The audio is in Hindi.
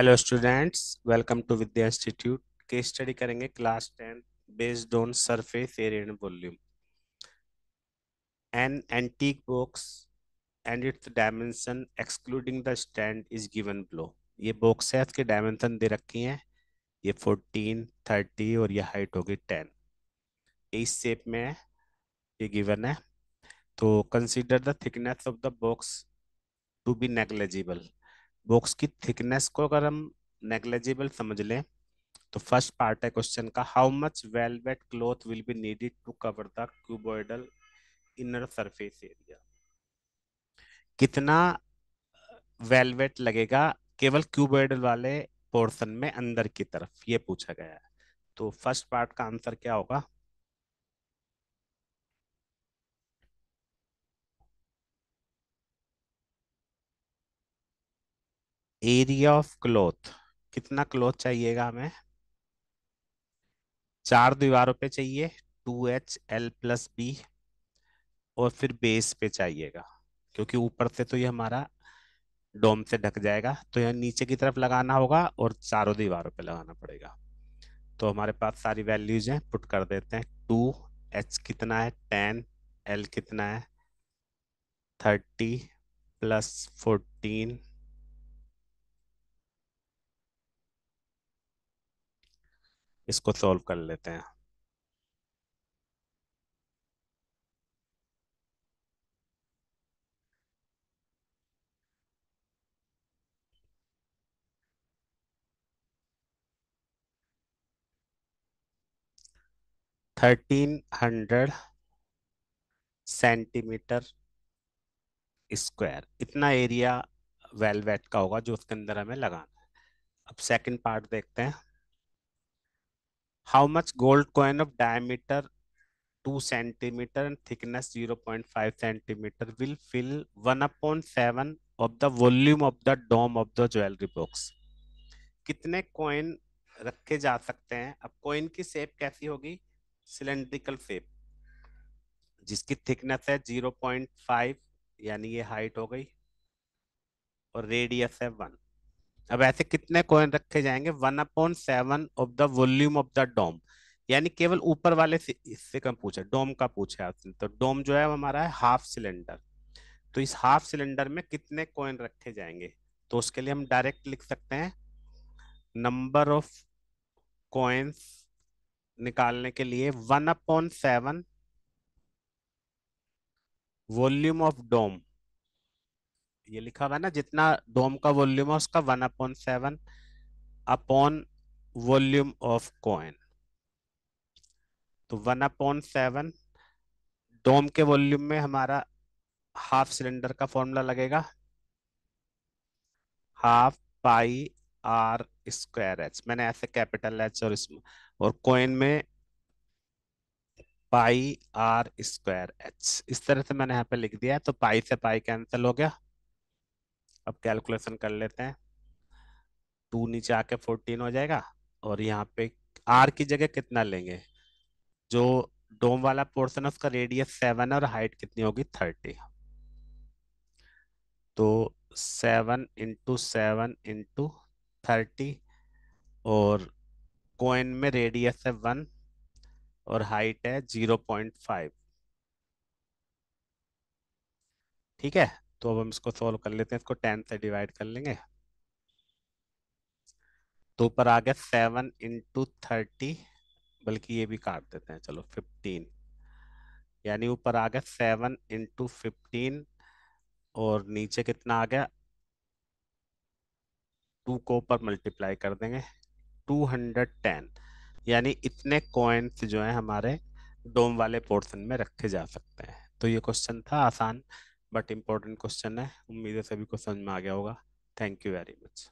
hello students welcome to Vidya institute के स्टडी करेंगे class tenth based on surface area and volume an antique box and its dimension excluding the stand is given below ये बॉक्स है इसके डायमेंशन दे रखी हैं ये फोर्टीन थर्टी और ये हाइट होगी टेन इस शेप में ये गिवन है तो consider the thickness of the box to be negligible box की थिकनेस को अगर हम नेग्लेजिबल समझ लें तो फर्स्ट पार्ट है क्वेश्चन का how much velvet cloth will be needed to cover the cuboidal inner surface area कितना वेलवेट लगेगा केवल क्यूबॉइडल वाले पोर्शन में अंदर की तरफ ये पूछा गया है तो फर्स्ट पार्ट का आंसर क्या होगा एरिया ऑफ क्लोथ कितना क्लोथ चाहिएगा हमें चार दीवारों पे चाहिए two H L plus B और फिर बेस पे चाहिएगा क्योंकि ऊपर से तो ये हमारा डोम से ढक जाएगा तो यह नीचे की तरफ लगाना होगा और चारों दीवारों पे लगाना पड़ेगा तो हमारे पास सारी वैल्यूज हैं पुट कर देते हैं टू एच कितना है टेन एल कितना है थर्टी प्लस फोर्टीन इसको सॉल्व कर लेते हैं थर्टीन हंड्रेड सेंटीमीटर स्क्वायर इतना एरिया वेलवेट का होगा जो उसके अंदर हमें लगाना है अब सेकंड पार्ट देखते हैं how much gold coin of diameter 2 centimeter and thickness 0.5 centimeter will fill 1 upon 7 of the volume of the dome of the jewellery box कितने कॉइन रखे जा सकते हैं अब कॉइन की शेप कैसी होगी सिलेंड्रिकल शेप जिसकी थिकनेस है 0.5 यानी ये हाइट हो गई और रेडियस है वन अब ऐसे कितने कॉइन रखे जाएंगे one upon seven of the volume of the dome यानी केवल ऊपर वाले इससे कम पूछा डोम का पूछा आपने तो डोम जो है हमारा है हाफ सिलेंडर तो इस हाफ सिलेंडर में कितने कॉइन रखे जाएंगे तो उसके लिए हम डायरेक्ट लिख सकते हैं नंबर ऑफ कॉइन्स निकालने के लिए one upon seven volume of dome ये लिखा हुआ है ना जितना डोम का वॉल्यूम है उसका one upon seven upon volume of coin तो वन अपॉन सेवन डोम के वॉल्यूम में हमारा हाफ सिलेंडर का फॉर्मूला लगेगा half pi R square H मैंने ऐसे कैपिटल एच और इसमें और कॉइन में पाई आर स्क्वायर एच इस तरह से मैंने यहाँ पे लिख दिया है तो पाई से पाई कैंसिल हो गया अब कैलकुलेशन कर लेते हैं टू नीचे आके फोर्टीन हो जाएगा और यहाँ पे आर की जगह कितना लेंगे जो डोम वाला पोर्सन है उसका रेडियस सेवन और हाइट कितनी होगी थर्टी तो seven into seven into thirty और कोइन में रेडियस है वन और हाइट है जीरो पॉइंट फाइव ठीक है तो अब हम इसको सॉल्व कर लेते हैं इसको टेन से डिवाइड कर लेंगे तो ऊपर आ गया सेवन इंटू थर्टी बल्कि ये भी काट देते हैं चलो फिफ्टीन यानी ऊपर आ गया सेवन इंटू फिफ्टीन और नीचे कितना आ गया टू को ऊपर मल्टीप्लाई कर देंगे टू हंड्रेड टेन यानी इतने कॉइन्स जो हैं हमारे डोम वाले पोर्शन में रखे जा सकते हैं तो ये क्वेश्चन था आसान बट इम्पोर्टेंट क्वेश्चन है उम्मीद है सभी को समझ में आ गया होगा थैंक यू वेरी मच